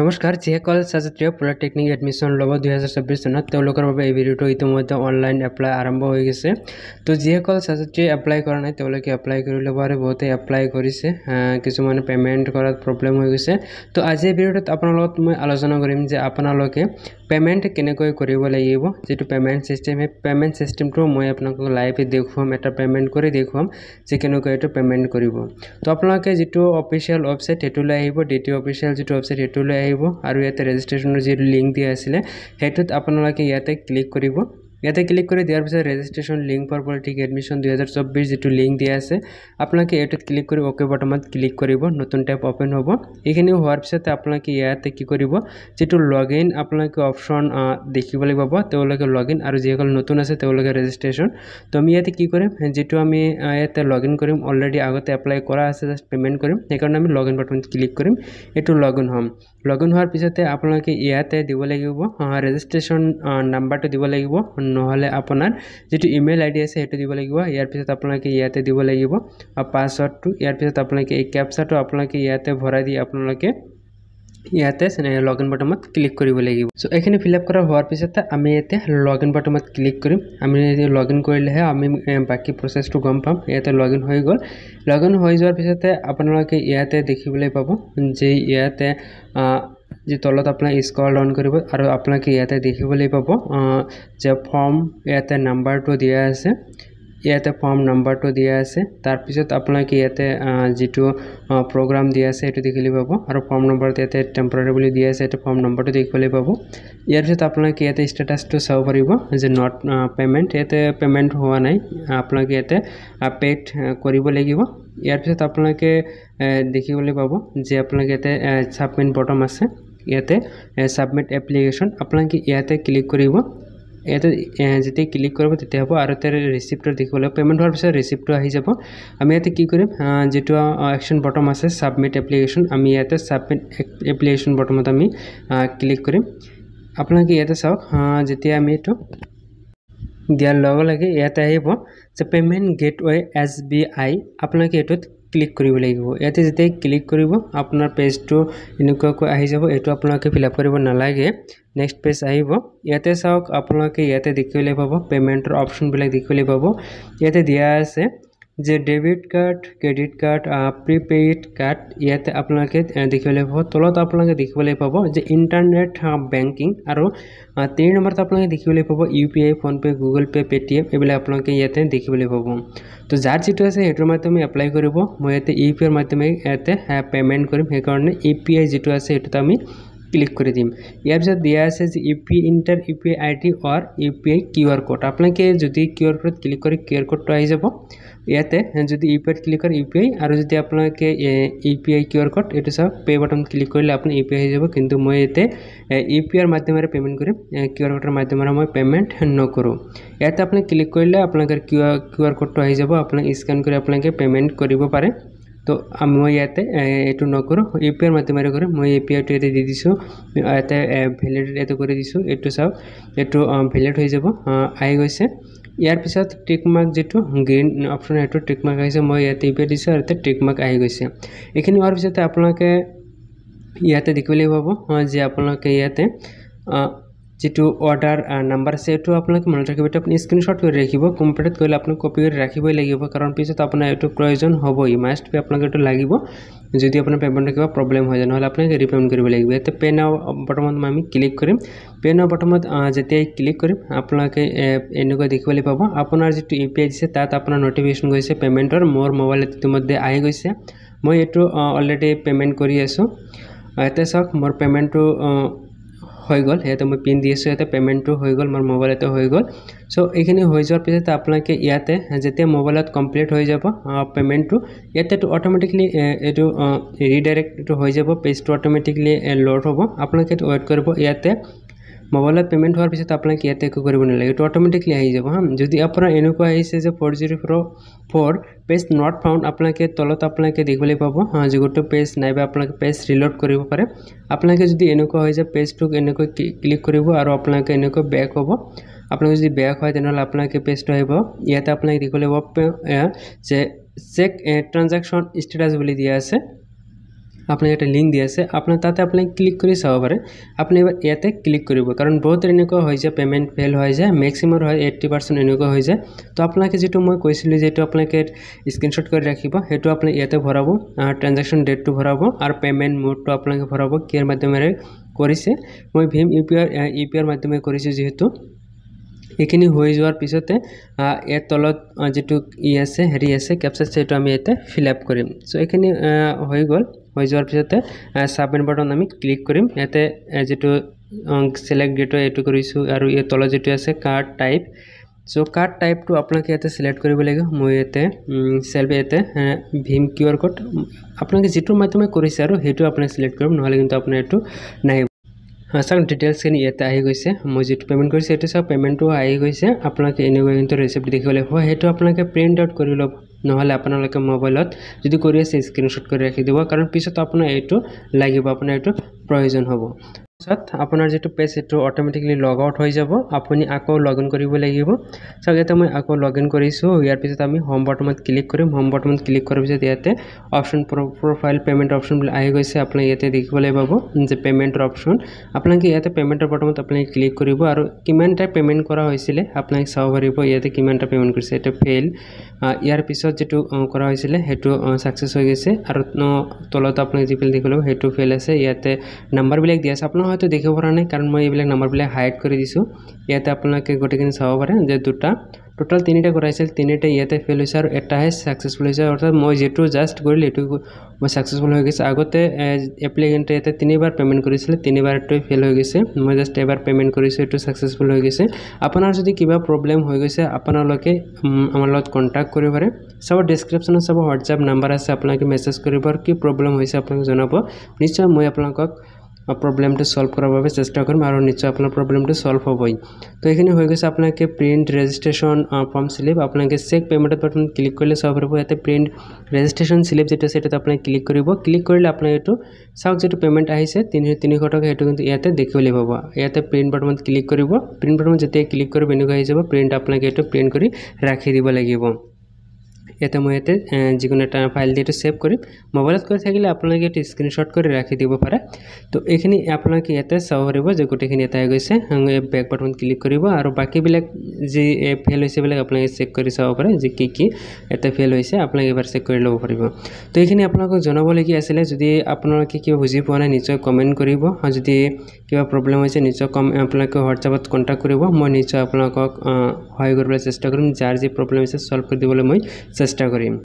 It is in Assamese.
নমস্কাৰ যিসকল ছাত্ৰীয়ে পলিটেকনিক এডমিশ্যন ল'ব দুহেজাৰ চৌব্বিছ চনত তেওঁলোকৰ বাবে এই ভিডিঅ'টো ইতিমধ্যে অনলাইন এপ্লাই আৰম্ভ হৈ গৈছে তো যিসকল ছাত্ৰীয়ে এপ্লাই কৰা নাই তেওঁলোকে এপ্লাই কৰি ল'ব আৰু বহুতে এপ্লাই কৰিছে কিছুমানে পে'মেণ্ট কৰাত প্ৰব্লেম হৈ গৈছে তো আজি এই ভিডিঅ'টোত আপোনাৰ লগত মই আলোচনা কৰিম যে আপোনালোকে পে'মেণ্ট কেনেকৈ কৰিব লাগিব যিটো পে'মেণ্ট ছিষ্টেম সেই পে'মেণ্ট ছিষ্টেমটো মই আপোনালোকক লাইভ দেখুৱাম এটা পে'মেণ্ট কৰি দেখুৱাম যে কেনেকৈ এইটো পে'মেণ্ট কৰিব তো আপোনালোকে যিটো অফিচিয়েল ৱেবছাইট সেইটোলৈ আহিব ডি টি অফিচিয়েল যিটো ৱেবছাইট সেইটো লৈ আহিব আৰু ইয়াতে ৰেজিষ্ট্ৰেশ্যনৰ যিটো লিংক দিয়া আছিলে সেইটোত আপোনালোকে ইয়াতে ক্লিক কৰিব ইয়াতে ক্লিক করে দেওয়ার পিছনে রেজিস্ট্রেশন লিঙ্ক পর ঠিক এডমিশ্যন দুই হাজার চব্বিশ যেটু লিঙ্ক দিয়ে আছে আপোনালোকে এটাত ক্লিক কৰি অ'কে বটমাত ক্লিক কৰিব নতুন টেপ অ'পেন হব এইখিনি হোৱাৰ পিছতে আপোনালোকে ইয়াতে কি কৰিব যিটো লগ ইন আপোনালোকে অপশ্যন দেখিবলৈ পাব তেওঁলোকে লগ ইন আৰু যিসকল নতুন আছে তেওঁলোকে ৰেজিষ্ট্ৰেশ্যন তো আমি ইয়াতে কি কৰিম যিটো আমি ইয়াতে লগ ইন কৰিম অলৰেডি আগতে এপ্লাই কৰা আছে জাষ্ট পে'মেণ্ট কৰিম সেইকাৰণে আমি লগ ইন বটমত ক্লিক কৰিম এইটো লগ ইন হম লগ ইন হোৱাৰ পিছতে আপোনালোকে ইয়াতে দিব লাগিব ৰেজিষ্ট্ৰেশ্যন নাম্বাৰটো দিব লাগিব নহ'লে আপোনাৰ যিটো ইমেইল আইডি আছে সেইটো দিব লাগিব ইয়াৰ পিছত আপোনালোকে ইয়াতে দিব লাগিব আৰু পাছৱৰ্ডটো ইয়াৰ পিছত আপোনালোকে এই কেপচাটো আপোনালোকে ইয়াতে ভৰাই দি আপোনালোকে ইয়াতে লগ ইন বটমত ক্লিক কৰিব লাগিব চ' এইখিনি ফিল আপ কৰা হোৱাৰ পিছতে আমি ইয়াতে লগ ইন বটমত ক্লিক কৰিম আমি লগ ইন কৰিলেহে আমি বাকী প্ৰচেছটো গম পাম ইয়াতে লগ ইন হৈ গ'ল লগ ইন হৈ যোৱাৰ পিছতে আপোনালোকে ইয়াতে দেখিবলৈ পাব যে ইয়াতে যে তলত আপোনাৰ স্কল অন কৰিব আৰু আপোনালোকে ইয়াতে দেখিবলৈ পাব যে ফৰ্ম ইয়াতে নাম্বাৰটো দিয়া আছে ইয়াতে ফৰ্ম নাম্বাৰটো দিয়া আছে তাৰপিছত আপোনালোকে ইয়াতে যিটো প্ৰগ্ৰাম দিয়া আছে সেইটো দেখিবলৈ পাব আৰু ফৰ্ম নম্বৰটো ইয়াতে টেম্পৰাৰী বুলি দিয়া আছে সেইটো ফৰ্ম নম্বৰটো দেখিবলৈ পাব ইয়াৰ পিছত আপোনালোকে ইয়াতে ষ্টেটাছটো চাব পাৰিব যে নট পে'মেণ্ট ইয়াতে পে'মেণ্ট হোৱা নাই আপোনালোকে ইয়াতে পে'ড কৰিব লাগিব ইয়াৰ পিছত আপোনালোকে দেখিবলৈ পাব যে আপোনালোকে ইয়াতে ছাবমিট বটম আছে ইয়াতে সাবমিট এপ্লিকেশ্যন আপোনালোকে ইয়াতে ক্লিক কৰিব ইয়াতে যেতিয়া ক্লিক কৰিব তেতিয়া হ'ব আৰু তাৰ ৰিচিপ্টটো দেখিবলৈ পে'মেণ্ট হোৱাৰ পিছত ৰিচিপ্টটো আহি যাব আমি ইয়াতে কি কৰিম যিটো একশ্যন বটম আছে ছাবমিট এপ্লিকেশ্যন আমি ইয়াতে ছাবমিট এপ্লিকেশ্যন বটমত আমি ক্লিক কৰিম আপোনালোকে ইয়াতে চাওক যেতিয়া আমি এইটো দিয়াৰ লগে লগে ইয়াতে আহিব যে payment gateway S B I আপোনালোকে এইটোত ক্লিক কৰিব লাগিব ইয়াতে যেতিয়া ক্লিক কৰিব আপোনাৰ পেজটো এনেকুৱাকৈ আহি যাব এইটো আপোনালোকে ফিল আপ কৰিব নালাগে নেক্সট পেজ আহিব ইয়াতে চাওক আপোনালোকে ইয়াতে দেখিবলৈ পাব পে'মেণ্টৰ অপশ্যনবিলাক দেখিবলৈ পাব ইয়াতে দিয়া আছে যে debit card credit card prepaid card ইয়াতে আপোনালোকে দেখিবলৈ পাব তলত আপোনালোকে দেখিবলৈ পাব যে ইণ্টাৰনেট বেংকিং আৰু তিনি নম্বৰত আপোনালোকে দেখিবলৈ পাব U P I PhonePe Google Pay Paytm এইবিলাক আপোনালোকে ইয়াতে দেখিবলৈ পাব তো যাৰ যিটো আছে সেইটোৰ মাধ্যমে এপ্লাই কৰিব মই ইয়াতে ইউ পি আইৰ মাধ্যমে ইয়াতে পে'মেণ্ট কৰিম সেইকাৰণে ইউ পি আই যিটো আছে সেইটোত আমি ক্লিক কৰি দিম ইয়াৰ পিছত দিয়া আছে যে U U P P enter I I D enter U P I Q R code আপোনালোকে যদি কিউ আৰ কোড ক্লিক কৰি কিউ আৰ ক'ডটো আহি যাব ইয়াতে যদি ইউ পি আইত ক্লিক কৰে ইউ পি আই আৰু যদি আপোনালোকে U P I Q R code এইটো চাওক পে' বাটন ক্লিক কৰিলে আপুনি ইউ পি আই হৈ যাব কিন্তু মই ইয়াতে ইউ পি আইৰ মাধ্যমেৰে পে'মেণ্ট কৰিম কিউ আৰ ক'ডৰ মাধ্যমেৰে মই পে'মেণ্ট নকৰোঁ ইয়াতে আপুনি ক্লিক কৰিলে আপোনালোকৰ কিউ আৰ কিউ আৰ ক'ডটো আহি যাব আপোনালোকে স্কেন কৰি আপোনালোকে পে'মেণ্ট কৰিব পাৰে তো মই ইয়াতে এইটো নকৰোঁ ইউ পি আইৰ মাধ্যমেৰে কৰোঁ মই ইউ পি আইটো ইয়াতে দি দিছোঁ ইয়াতে ভেলিড এইটো কৰি দিছোঁ এইটো চাওক এইটো ভেলিড হৈ যাব আহি গৈছে ইয়াৰ পিছত টিক মাৰ্ক যিটো গ্ৰীণ অপশ্যন সেইটো টিক মাৰ্ক আহিছে মই ইয়াত ইপিয়াই দিছোঁ আৰু ইয়াতে টিক মাৰ্ক আহি গৈছে এইখিনি হোৱাৰ পিছতে আপোনালোকে ইয়াতে দেখিবলৈ পাব যে আপোনালোকে ইয়াতে যিটো অৰ্ডাৰ নাম্বাৰ আছে এইটো আপোনালোকে মনত ৰাখিব এইটো আপুনি স্ক্ৰীনশ্বট কৰি ৰাখিব কম্পিউটাৰত কৰিলে আপুনি কপি কৰি ৰাখিবই লাগিব কাৰণ পিছত আপোনাৰ এইটো প্ৰয়োজন হ'বই মাষ্ট বি আপোনালোকে এইটো লাগিব যদি আপোনাৰ পে'মেণ্টৰ কিবা প্ৰব্লেম হৈ যায় নহ'লে আপোনালোকে ৰিপেমেণ্ট কৰিব লাগিব ইয়াতে পেন বটমত আমি ক্লিক কৰিম পেন বটমত যেতিয়াই ক্লিক কৰিম আপোনালোকে এনেকুৈ দেখিবলৈ পাব আপোনাৰ যিটো ইউ পি আই দিছে তাত আপোনাৰ ন'টিফিকেশ্যন গৈছে পে'মেণ্টৰ মোৰ মোবাইল ইতিমধ্যে আহি গৈছে মই এইটো অলৰেডি পে'মেণ্ট কৰি আছোঁ এতিয়া চাওক মোৰ পে'মেণ্টটো হৈ গ'ল সেয়াতে মই পিন দি আছোঁ ইয়াতে পে'মেণ্টটো হৈ গ'ল মোৰ মোবাইলতে হৈ গ'ল চ' এইখিনি হৈ যোৱাৰ পিছত আপোনালোকে ইয়াতে যেতিয়া মোবাইলত কমপ্লিট হৈ যাব পে'মেণ্টটো ইয়াতেতো অট'মেটিকলি এইটো ৰিডাইৰেক্টটো হৈ যাব পেজটো অট'মেটিকেলি লোড হ'ব আপোনালোকে এইটো ৱেইট কৰিব ইয়াতে মোবাইলত পেমেণ্ট হোৱাৰ পিছত আপোনালোকে ইয়াতে একো কৰিব নালাগে এইটো অট'মেটিকলি আহি যাব হা যদি আপোনাৰ এনেকুৱা আহিছে যে four zero' four four page not found আপোনালোকে তলত আপোনালোকে দেখিবলৈ পাব হা যিটো পেজ নাইবা আপোনালোকে পেজ ৰিলোড কৰিব পাৰে আপোনালোকে যদি এনেকুৱা হৈ যায় পেজটোক এনেকৈ ক্লিক কৰিব আৰু আপোনালোকে এনেকৈ বেক হ'ব আপোনালোকে যদি বেক হয় তেনেহ'লে আপোনালোকে পেজটো আহিব ইয়াতে আপোনালোকে দেখিবলৈ পাব যে চেক ট্ৰানজেকশ্যন ষ্টেটাছ বুলি দিয়া আছে আপনাৰ এটা লিংক দি আছে আপনাৰ তাতে আপনি ক্লিক কৰি চাব পাৰে আপুনি ইয়াতে ক্লিক কৰিব কাৰণ বহুত এনেকা হয়ে যায় পেমেন্ট ফেল হয়ে যায় মেক্সিমাম হয় এইট্টি পার্সেন্ট এনেকা হয়ে যায় তো আপনাকে যেটা মই কৈছিল যে আপনাকে স্ক্রিনশট কৰি ৰাখিব সেটা আপনি ইয়াতে ভৰাব ট্ৰানজাকশন ডেটটা ভৰাব আৰ পেমেন্ট মোডটা আপনাকে ভৰাব কিয়াৰ মাধ্যমে কৰিছে মই ভীম ইউপিআৰ ইউপিআৰ মাধ্যমে কৰেছি যেহেতু এইখিনি হৈ যোৱাৰ পিছতে ইয়াৰ তলত যিটো ই আছে হেৰি আছে কেপচাৰ সেইটো আমি ইয়াতে ফিল আপ কৰিম চ' এইখিনি হৈ গ'ল হৈ যোৱাৰ পিছতে চাবমিট বাটন আমি ক্লিক কৰিম ইয়াতে যিটো ছিলেক্ট গেটৱে এইটো কৰিছোঁ আৰু ইয়াৰ তলত যিটো আছে কাৰ্ড টাইপ চ' কাৰ্ড টাইপটো আপোনালোকে ইয়াতে চিলেক্ট কৰিব লাগিব মই ইয়াতে চেল্ফ ইয়াতে ভীম কিউ আৰ ক'ড আপোনালোকে যিটো মাধ্যমে কৰিছে আৰু সেইটো আপোনাক চিলেক্ট কৰিম নহ'লে কিন্তু আপোনাৰ এইটো নাহিব চাওক ডিটেইলছখিনি ইয়াতে আহি গৈছে মই যিটো পে'মেণ্ট কৰিছোঁ সেইটো চাওক পে'মেণ্টটো আহি গৈছে আপোনালোকে এনেকুৱা কিন্তু ৰিচিপ্ট দেখিবলৈ হয় সেইটো আপোনালোকে প্ৰিণ্ট আউট কৰি ল'ব নহ'লে আপোনালোকে মোবাইলত যদি কৰি আছে স্ক্ৰীণশ্বট কৰি ৰাখি দিব কাৰণ পিছত আপোনাৰ এইটো লাগিব আপোনাৰ এইটো প্ৰয়োজন হ'ব তাৰপিছত আপোনাৰ যিটো পেজ সেইটো অট'মেটিকেলি লগ আউট হৈ যাব আপুনি আকৌ লগ ইন কৰিব লাগিব চাওক ইয়াতে মই আকৌ লগ ইন কৰিছোঁ ইয়াৰ পিছত আমি হোম বটনত ক্লিক কৰিম হোম বটনত ক্লিক কৰাৰ পিছত ইয়াতে অপশ্যন প্ৰফাইল পে'মেণ্ট অপশ্যন বুলি আহি গৈছে আপোনাৰ ইয়াতে দেখিবলৈ পাব যে পে'মেণ্টৰ অপশ্যন আপোনালোকে ইয়াতে পে'মেণ্টৰ বটনত আপোনালোকে ক্লিক কৰিব আৰু কিমানটা পে'মেণ্ট কৰা হৈছিলে আপোনালোকে চাব পাৰিব ইয়াতে কিমানটা পে'মেণ্ট কৰিছে এইটো ফেইল ইয়াৰ পিছত যিটো কৰা হৈছিলে সেইটো ছাকচেছ হৈ গৈছে আৰু তলত আপোনালোকে যিফালে দেখিব লাগিব সেইটো ফেইল আছে ইয়াতে নাম্বাৰবিলাক দিয়া আছে আপোনাৰ হয়তো দেখিব পৰা নাই কাৰণ মই এইবিলাক নাম্বাৰবিলাক হাইড কৰি দিছোঁ ইয়াতে আপোনালোকে গোটেইখিনি চাব পাৰে যে দুটা টোটাল তিনিটা কৰা হৈছিল তিনিটা ইয়াতে ফেইল হৈছে আৰু এটাহে ছাকচেছফুল হৈছে অৰ্থাৎ মই যিটো জাষ্ট কৰিলোঁ এইটো মই ছাকচেছফুল হৈ গৈছে আগতে এপ্লিকেণ্টে ইয়াতে তিনিবাৰ পে'মেণ্ট কৰিছিলে তিনিবাৰটোৱে ফেইল হৈ গৈছে মই জাষ্ট এবাৰ পে'মেণ্ট কৰিছোঁ এইটো ছাকচেছফুল হৈ গৈছে আপোনাৰ যদি কিবা প্ৰব্লেম হৈ গৈছে আপোনালোকে আমাৰ লগত কণ্টেক্ট কৰিব পাৰে চব ডিছক্ৰিপশ্যনত চব হোৱাটছএপ নাম্বাৰ আছে আপোনালোকে মেছেজ কৰিব আৰু কি প্ৰব্লেম হৈছে আপোনালোকে জনাব নিশ্চয় মই আপোনালোকক प्रब्लेम सल्व कर चेस्ा करम और निश्चय अपना प्रब्लेम सल्व हो ही तो ये हो गए आपके प्रिंट रेजिस्ट्रेशन फर्म स्लिप आपके चेक पेमेंट बटन क्लिक कर ले सल्व होते प्रिंट रेजिस्ट्रेशन स्लिप जो है अपना क्लिक कर क्लिक कर लेकिन जो पेमेंट आनी टका इतने देखने पा इतने प्रिंट बटन क्लिक कर प्रिंट बटन जैसे क्लिक कर प्रिंट आपको प्रिंट कर रखी दी लगे ইয়াতে মই ইয়াতে যিকোনো এটা ফাইল দি এইটো ছেভ কৰিম মোবাইলত কৰি থাকিলে আপোনালোকে এইটো স্ক্ৰীণশ্বট কৰি ৰাখি দিব পাৰে তো এইখিনি আপোনালোকে ইয়াতে চাব পাৰিব যে গোটেইখিনি এটা হৈ গৈছে বেক বাটন ক্লিক কৰিব আৰু বাকীবিলাক যি এপ ফেল হৈছে সেইবিলাক আপোনালোকে চেক কৰি চাব পাৰে যে কি কি ইয়াতে ফেল হৈছে আপোনালোকে এবাৰ চেক কৰি ল'ব পাৰিব তো এইখিনি আপোনালোকক জনাবলগীয়া আছিলে যদি আপোনালোকে কিবা বুজি পোৱা নাই নিশ্চয় কমেণ্ট কৰিব আৰু যদি কিবা প্ৰব্লেম হৈছে নিশ্চয় কম আপোনালোকে হোৱাটছআপত কণ্টেক্ট কৰিব মই নিশ্চয় আপোনালোকক সহায় কৰিবলৈ চেষ্টা কৰিম যাৰ যি প্ৰব্লেম হৈছে চল্ভ কৰি দিবলৈ মই চেষ্টা চেষ্টা করি